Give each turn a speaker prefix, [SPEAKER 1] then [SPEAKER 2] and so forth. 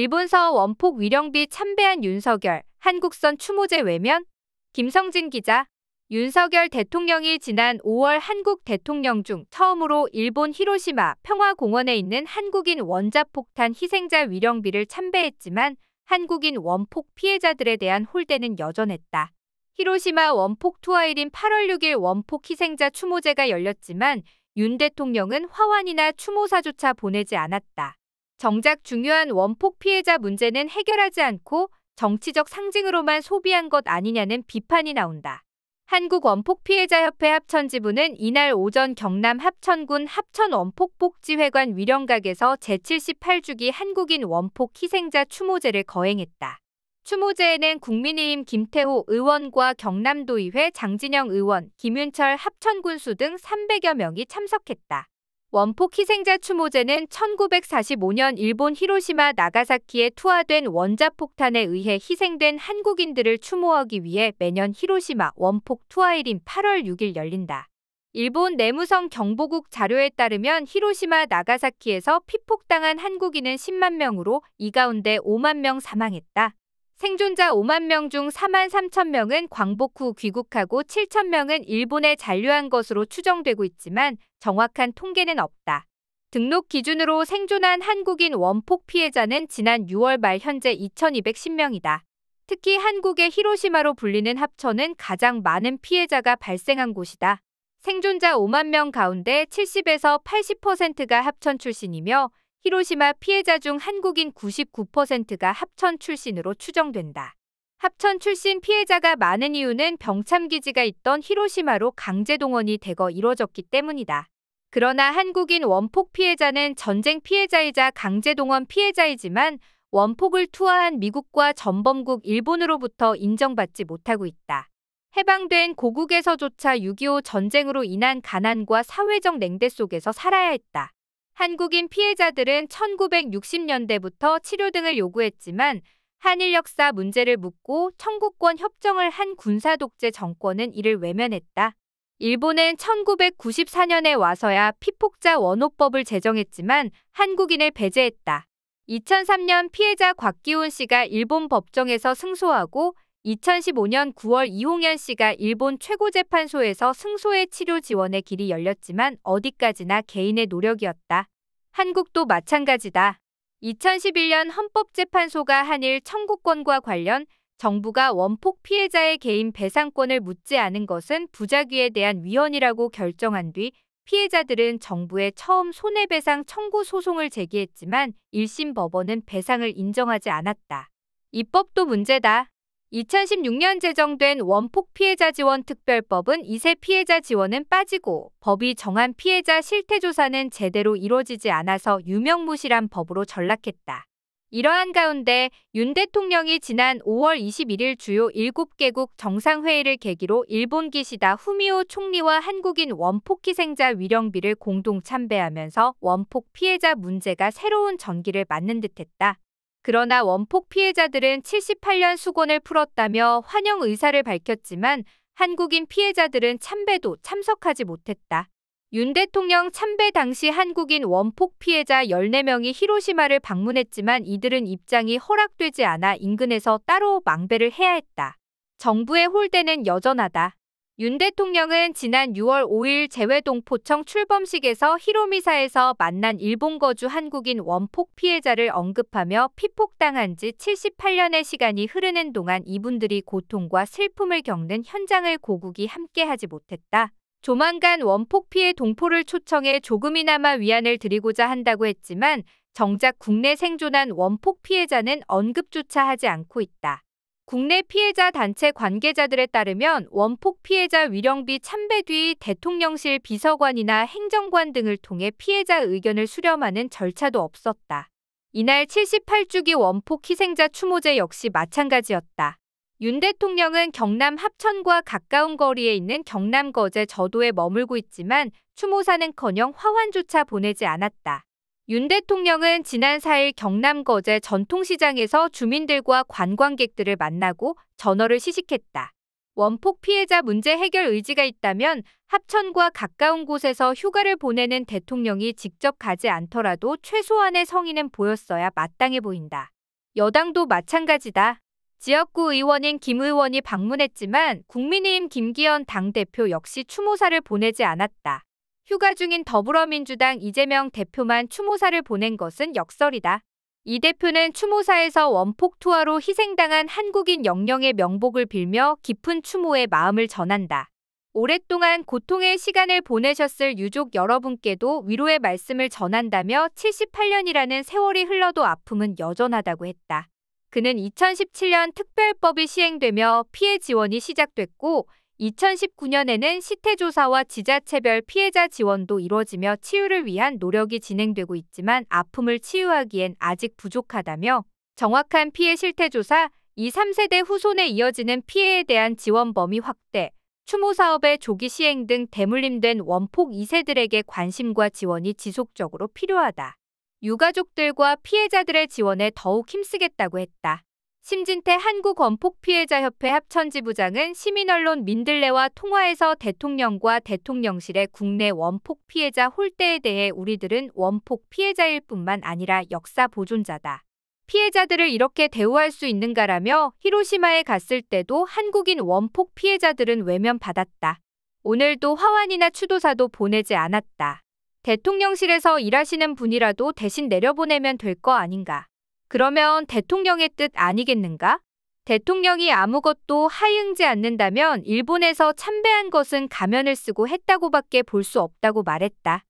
[SPEAKER 1] 일본 서 원폭 위령비 참배한 윤석열, 한국선 추모제 외면, 김성진 기자, 윤석열 대통령이 지난 5월 한국 대통령 중 처음으로 일본 히로시마 평화공원에 있는 한국인 원자폭탄 희생자 위령비를 참배했지만 한국인 원폭 피해자들에 대한 홀대는 여전했다. 히로시마 원폭 투하일인 8월 6일 원폭 희생자 추모제가 열렸지만 윤 대통령은 화환이나 추모사조차 보내지 않았다. 정작 중요한 원폭 피해자 문제는 해결하지 않고 정치적 상징으로만 소비한 것 아니냐는 비판이 나온다. 한국원폭피해자협회 합천지부는 이날 오전 경남 합천군 합천원폭복지회관 위령각에서 제78주기 한국인 원폭 희생자 추모제를 거행했다. 추모제에는 국민의힘 김태호 의원과 경남도의회 장진영 의원, 김윤철 합천군수 등 300여 명이 참석했다. 원폭 희생자 추모제는 1945년 일본 히로시마 나가사키에 투하된 원자폭탄에 의해 희생된 한국인들을 추모하기 위해 매년 히로시마 원폭 투하일인 8월 6일 열린다. 일본 내무성 경보국 자료에 따르면 히로시마 나가사키에서 피폭당한 한국인은 10만 명으로 이 가운데 5만 명 사망했다. 생존자 5만 명 중 4만 3천 명은 광복 후 귀국하고 7천 명은 일본에 잔류한 것으로 추정되고 있지만 정확한 통계는 없다. 등록 기준으로 생존한 한국인 원폭 피해자는 지난 6월 말 현재 2,210명이다. 특히 한국의 히로시마로 불리는 합천은 가장 많은 피해자가 발생한 곳이다. 생존자 5만 명 가운데 70에서 80%가 합천 출신이며 히로시마 피해자 중 한국인 99%가 합천 출신으로 추정된다. 합천 출신 피해자가 많은 이유는 병참기지가 있던 히로시마로 강제동원이 대거 이뤄졌기 때문이다. 그러나 한국인 원폭 피해자는 전쟁 피해자이자 강제동원 피해자이지만 원폭을 투하한 미국과 전범국 일본으로부터 인정받지 못하고 있다. 해방된 고국에서조차 6.25 전쟁으로 인한 가난과 사회적 냉대 속에서 살아야 했다. 한국인 피해자들은 1960년대부터 치료 등을 요구했지만 한일 역사 문제를 묻고 청구권 협정을 한 군사 독재 정권은 이를 외면했다. 일본은 1994년에 와서야 피폭자 원호법을 제정했지만 한국인을 배제했다. 2003년 피해자 곽기훈 씨가 일본 법정에서 승소하고 2015년 9월 이홍현 씨가 일본 최고재판소에서 승소의 치료 지원의 길이 열렸지만 어디까지나 개인의 노력이었다. 한국도 마찬가지다. 2011년 헌법재판소가 한일 청구권과 관련 정부가 원폭 피해자의 개인 배상권을 묻지 않은 것은 부작위에 대한 위헌이라고 결정한 뒤 피해자들은 정부에 처음 손해배상 청구 소송을 제기했지만 1심 법원은 배상을 인정하지 않았다. 입법도 문제다. 2016년 제정된 원폭 피해자 지원 특별법은 2세 피해자 지원은 빠지고 법이 정한 피해자 실태조사는 제대로 이루어지지 않아서 유명무실한 법으로 전락했다. 이러한 가운데 윤 대통령이 지난 5월 21일 주요 7개국 정상회의를 계기로 일본 기시다 후미오 총리와 한국인 원폭 희생자 위령비를 공동 참배하면서 원폭 피해자 문제가 새로운 전기를 맞는 듯했다. 그러나 원폭 피해자들은 78년 수건을 풀었다며 환영 의사를 밝혔지만 한국인 피해자들은 참배도 참석하지 못했다. 윤 대통령 참배 당시 한국인 원폭 피해자 14명이 히로시마를 방문했지만 이들은 입장이 허락되지 않아 인근에서 따로 망배를 해야 했다. 정부의 홀대는 여전하다. 윤 대통령은 지난 6월 5일 재외동포청 출범식에서 히로미사에서 만난 일본 거주 한국인 원폭 피해자를 언급하며 피폭당한 지 78년의 시간이 흐르는 동안 이분들이 고통과 슬픔을 겪는 현장을 고국이 함께하지 못했다. 조만간 원폭 피해 동포를 초청해 조금이나마 위안을 드리고자 한다고 했지만 정작 국내 생존한 원폭 피해자는 언급조차 하지 않고 있다. 국내 피해자 단체 관계자들에 따르면 원폭 피해자 위령비 참배 뒤 대통령실 비서관이나 행정관 등을 통해 피해자 의견을 수렴하는 절차도 없었다. 이날 78주기 원폭 희생자 추모제 역시 마찬가지였다. 윤 대통령은 경남 합천과 가까운 거리에 있는 경남거제 저도에 머물고 있지만 추모사는커녕 화환조차 보내지 않았다. 윤 대통령은 지난 4일 경남 거제 전통시장에서 주민들과 관광객들을 만나고 전어를 시식했다. 원폭 피해자 문제 해결 의지가 있다면 합천과 가까운 곳에서 휴가를 보내는 대통령이 직접 가지 않더라도 최소한의 성의는 보였어야 마땅해 보인다. 여당도 마찬가지다. 지역구 의원인 김 의원이 방문했지만 국민의힘 김기현 당대표 역시 추모사를 보내지 않았다. 휴가 중인 더불어민주당 이재명 대표만 추모사를 보낸 것은 역설이다. 이 대표는 추모사에서 원폭 투하로 희생당한 한국인 영령의 명복을 빌며 깊은 추모의 마음을 전한다. 오랫동안 고통의 시간을 보내셨을 유족 여러분께도 위로의 말씀을 전한다며 78년이라는 세월이 흘러도 아픔은 여전하다고 했다. 그는 2017년 특별법이 시행되며 피해 지원이 시작됐고 2019년에는 시태조사와 지자체별 피해자 지원도 이뤄지며 치유를 위한 노력이 진행되고 있지만 아픔을 치유하기엔 아직 부족하다며 정확한 피해 실태조사, 2, 3세대 후손에 이어지는 피해에 대한 지원 범위 확대, 추모 사업의 조기 시행 등 대물림된 원폭 2세들에게 관심과 지원이 지속적으로 필요하다. 유가족들과 피해자들의 지원에 더욱 힘쓰겠다고 했다. 심진태 한국원폭 피해자협회 합천지부장은 시민언론 민들레와 통화에서 대통령과 대통령실의 국내 원폭 피해자 홀대에 대해 우리들은 원폭 피해자일 뿐만 아니라 역사 보존자다. 피해자들을 이렇게 대우할 수 있는가라며 히로시마에 갔을 때도 한국인 원폭 피해자들은 외면받았다. 오늘도 화환이나 추도사도 보내지 않았다. 대통령실에서 일하시는 분이라도 대신 내려보내면 될 거 아닌가. 그러면 대통령의 뜻 아니겠는가? 대통령이 아무것도 하응지 않는다면 일본에서 참배한 것은 가면을 쓰고 했다고밖에 볼 수 없다고 말했다.